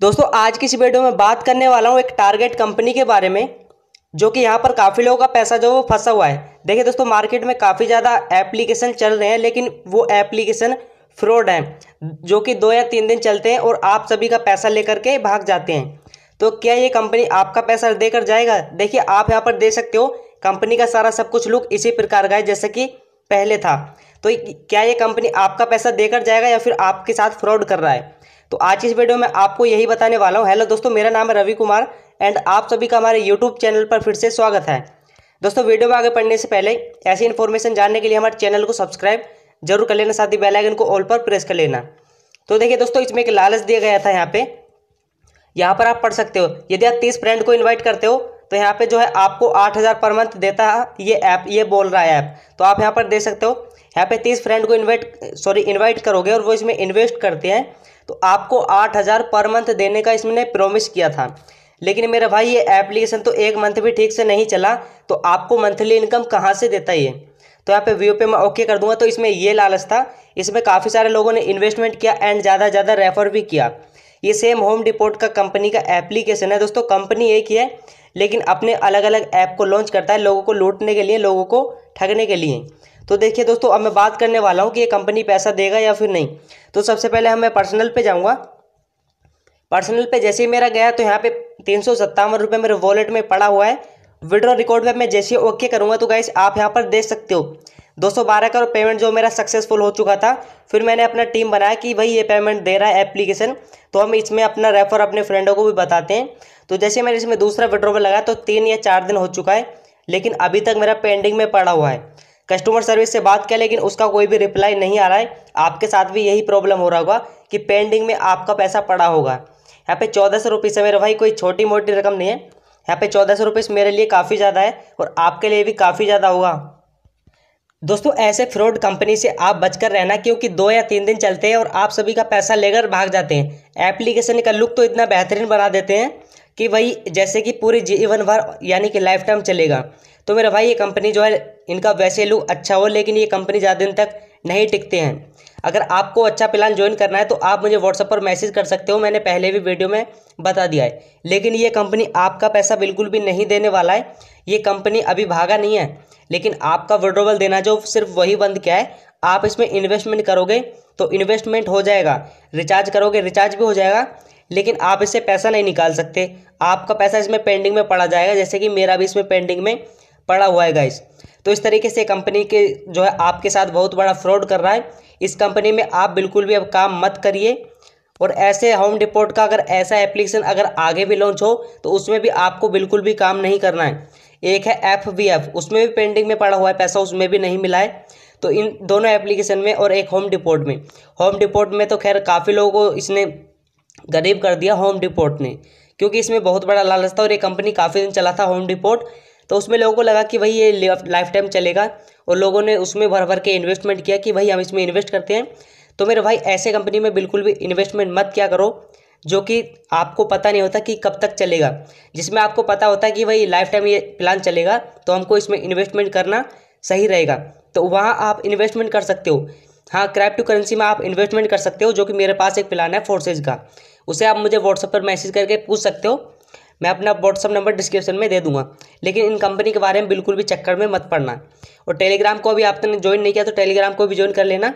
दोस्तों आज की इस वीडियो में बात करने वाला हूँ एक टारगेट कंपनी के बारे में जो कि यहाँ पर काफ़ी लोगों का पैसा जो वो फंसा हुआ है देखिए दोस्तों मार्केट में काफ़ी ज़्यादा एप्लीकेशन चल रहे हैं लेकिन वो एप्लीकेशन फ्रॉड हैं जो कि दो या तीन दिन चलते हैं और आप सभी का पैसा लेकर के भाग जाते हैं तो क्या ये कंपनी आपका पैसा देकर जाएगा देखिए आप यहाँ पर दे सकते हो कंपनी का सारा सब कुछ लुक इसी प्रकार का है जैसे कि पहले था तो क्या ये कंपनी आपका पैसा देकर जाएगा या फिर आपके साथ फ्रॉड कर रहा है तो आज इस वीडियो में आपको यही बताने वाला हूँ हेलो दोस्तों मेरा नाम है रवि कुमार एंड आप सभी का हमारे यूट्यूब चैनल पर फिर से स्वागत है दोस्तों वीडियो में आगे पढ़ने से पहले ऐसी इन्फॉर्मेशन जानने के लिए हमारे चैनल को सब्सक्राइब जरूर कर लेना साथ ही बेलाइकन को ऑल पर प्रेस कर लेना तो देखिए दोस्तों इसमें एक लालच दिया गया था यहाँ पे यहाँ पर आप पढ़ सकते हो यदि आप तीस फ्रेंड को इन्वाइट करते हो तो यहाँ पे जो है आपको आठ हज़ार पर मंथ देता है ये ऐप ये बोल रहा है ऐप तो आप यहाँ पर दे सकते हो यहाँ पे तीस फ्रेंड को इन्वाइट सॉरी इन्वाइट करोगे और वो इसमें इन्वेस्ट करते हैं तो आपको आठ हज़ार पर मंथ देने का इसमें प्रोमिस किया था लेकिन मेरा भाई ये एप्लीकेशन तो एक मंथ भी ठीक से नहीं चला तो आपको मंथली इनकम कहाँ से देता है तो यहाँ पे वी पे मैं ओके कर दूंगा तो इसमें ये लालच था इसमें काफ़ी सारे लोगों ने इन्वेस्टमेंट किया एंड ज़्यादा ज़्यादा रेफर भी किया ये सेम होम डिपोर्ट का कंपनी का एप्लीकेशन है दोस्तों कंपनी एक ही है लेकिन अपने अलग अलग ऐप को लॉन्च करता है लोगों को लूटने के लिए लोगों को ठगने के लिए तो देखिए दोस्तों अब मैं बात करने वाला हूँ कि ये कंपनी पैसा देगा या फिर नहीं तो सबसे पहले हम मैं पर्सनल पे जाऊँगा पर्सनल पे जैसे ही मेरा गया तो यहाँ पे तीन सौ सत्तावन रुपये मेरे वॉलेट में पड़ा हुआ है विड्रॉ रिकॉर्ड पे मैं जैसे ओके करूँगा तो गाइस आप यहाँ पर देख सकते हो दो सौ बारह का पेमेंट जो मेरा सक्सेसफुल हो चुका था फिर मैंने अपना टीम बनाया कि भाई ये पेमेंट दे रहा है एप्लीकेशन तो हम इसमें अपना रेफर अपने फ्रेंडों को भी बताते हैं तो जैसे मैंने इसमें दूसरा पर लगाया तो तीन या चार दिन हो चुका है लेकिन अभी तक मेरा पेंडिंग में पड़ा हुआ है कस्टमर सर्विस से बात किया लेकिन उसका कोई भी रिप्लाई नहीं आ रहा है आपके साथ भी यही प्रॉब्लम हो रहा होगा कि पेंडिंग में आपका पैसा पड़ा होगा यहाँ पे चौदह सौ रुपये से मेरे भाई कोई छोटी मोटी रकम नहीं है यहाँ पे चौदह सौ रुपये मेरे लिए काफ़ी ज़्यादा है और आपके लिए भी काफ़ी ज़्यादा होगा दोस्तों ऐसे फ्रॉड कंपनी से आप बचकर रहना क्योंकि दो या तीन दिन चलते हैं और आप सभी का पैसा लेकर भाग जाते हैं एप्लीकेशन का लुक तो इतना बेहतरीन बना देते हैं कि भाई जैसे कि पूरे जीवन भर यानी कि लाइफ टाइम चलेगा तो मेरा भाई ये कंपनी जो है इनका वैसे लुक अच्छा हो लेकिन ये कंपनी ज़्यादा दिन तक नहीं टिकते हैं अगर आपको अच्छा प्लान ज्वाइन करना है तो आप मुझे व्हाट्सअप पर मैसेज कर सकते हो मैंने पहले भी वीडियो में बता दिया है लेकिन ये कंपनी आपका पैसा बिल्कुल भी नहीं देने वाला है ये कंपनी अभी भागा नहीं है लेकिन आपका विड्रोवल देना जो सिर्फ वही बंद किया है आप इसमें इन्वेस्टमेंट करोगे तो इन्वेस्टमेंट हो जाएगा रिचार्ज करोगे रिचार्ज भी हो जाएगा लेकिन आप इससे पैसा नहीं निकाल सकते आपका पैसा इसमें पेंडिंग में पड़ा जाएगा जैसे कि मेरा भी इसमें पेंडिंग में पड़ा हुआ है गाइस तो इस तरीके से कंपनी के जो है आपके साथ बहुत बड़ा फ्रॉड कर रहा है इस कंपनी में आप बिल्कुल भी अब काम मत करिए और ऐसे होम डिपोर्ट का अगर ऐसा एप्लीकेशन अगर आगे भी लॉन्च हो तो उसमें भी आपको बिल्कुल भी काम नहीं करना है एक है एफ वी एफ उसमें भी पेंडिंग में पड़ा हुआ है पैसा उसमें भी नहीं मिला है तो इन दोनों एप्लीकेशन में और एक होम डिपोर्ट में होम डिपोर्ट में तो खैर काफ़ी लोगों को इसने गरीब कर दिया होम डिपोर्ट ने क्योंकि इसमें बहुत बड़ा लालच था और ये कंपनी काफ़ी दिन चला था होम डिपोर्ट तो उसमें लोगों को लगा कि भाई ये लाइफ टाइम चलेगा और लोगों ने उसमें भर भर के इन्वेस्टमेंट किया कि भाई हम इसमें इन्वेस्ट करते हैं तो मेरे भाई ऐसे कंपनी में बिल्कुल भी इन्वेस्टमेंट मत क्या करो जो कि आपको पता नहीं होता कि कब तक चलेगा जिसमें आपको पता होता है कि भाई लाइफ टाइम ये प्लान चलेगा तो हमको इसमें इन्वेस्टमेंट करना सही रहेगा तो वहाँ आप इन्वेस्टमेंट कर सकते हो हाँ क्राइप्टो करेंसी में आप इन्वेस्टमेंट कर सकते हो जो कि मेरे पास एक प्लान है फोर्सेज का उसे आप मुझे व्हाट्सएप पर मैसेज करके पूछ सकते हो मैं अपना व्हाट्सअप नंबर डिस्क्रिप्शन में दे दूंगा लेकिन इन कंपनी के बारे में बिल्कुल भी चक्कर में मत पड़ना और टेलीग्राम को भी आपने ज्वाइन नहीं किया तो टेलीग्राम को भी ज्वाइन कर लेना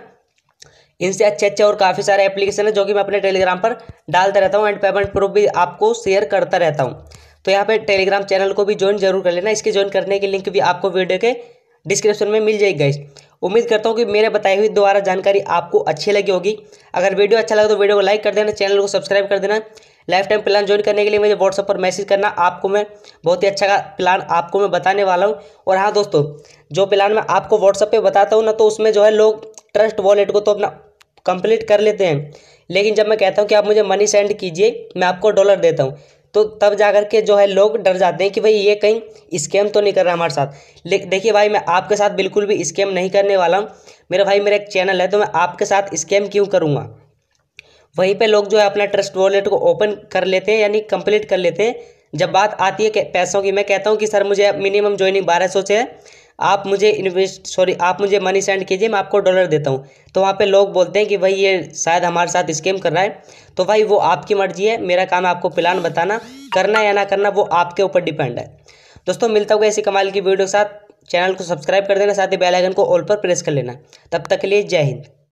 इनसे अच्छे अच्छे और काफ़ी सारे एप्लीकेशन है जो कि मैं अपने टेलीग्राम पर डालता रहता हूँ एंड पेमेंट प्रूफ भी आपको शेयर करता रहता हूँ तो यहाँ पर टेलीग्राम चैनल को भी ज्वाइन जरूर कर लेना इसके ज्वाइन करने की लिंक भी आपको वीडियो के डिस्क्रिप्शन में मिल जाएगी गाइस उम्मीद करता हूँ कि मेरे बताई हुई द्वारा जानकारी आपको अच्छी लगी होगी अगर वीडियो अच्छा लगा तो वीडियो को लाइक कर देना चैनल को सब्सक्राइब कर देना लाइफ टाइम प्लान ज्वाइन करने के लिए मुझे व्हाट्सअप पर मैसेज करना आपको मैं बहुत ही अच्छा प्लान आपको मैं बताने वाला हूँ और हाँ दोस्तों जो प्लान मैं आपको व्हाट्सअप पर बताता हूँ ना तो उसमें जो है लोग ट्रस्ट वॉलेट को तो अपना कंप्लीट कर लेते हैं लेकिन जब मैं कहता हूँ कि आप मुझे मनी सेंड कीजिए मैं आपको डॉलर देता हूँ तो तब जा कर के जो है लोग डर जाते हैं कि भाई ये कहीं स्कैम तो नहीं कर रहा हमारे साथ देखिए भाई मैं आपके साथ बिल्कुल भी स्कैम नहीं करने वाला हूँ मेरा भाई मेरा एक चैनल है तो मैं आपके साथ स्कैम क्यों करूँगा वहीं पर लोग जो है अपना ट्रस्ट वॉलेट को ओपन कर लेते हैं यानी कंप्लीट कर लेते हैं जब बात आती है पैसों की मैं कहता हूँ कि सर मुझे मिनिमम ज्वाइनिंग बारह सौ से आप मुझे इन्वेस्ट सॉरी आप मुझे मनी सेंड कीजिए मैं आपको डॉलर देता हूँ तो वहाँ पे लोग बोलते हैं कि भाई ये शायद हमारे साथ स्कैम कर रहा है तो भाई वो आपकी मर्जी है मेरा काम है आपको प्लान बताना करना या ना करना वो आपके ऊपर डिपेंड है दोस्तों मिलता हुआ ऐसी कमाल की वीडियो के साथ चैनल को सब्सक्राइब कर देना साथ ही बेलाइकन को ऑल पर प्रेस कर लेना तब तक के लिए जय हिंद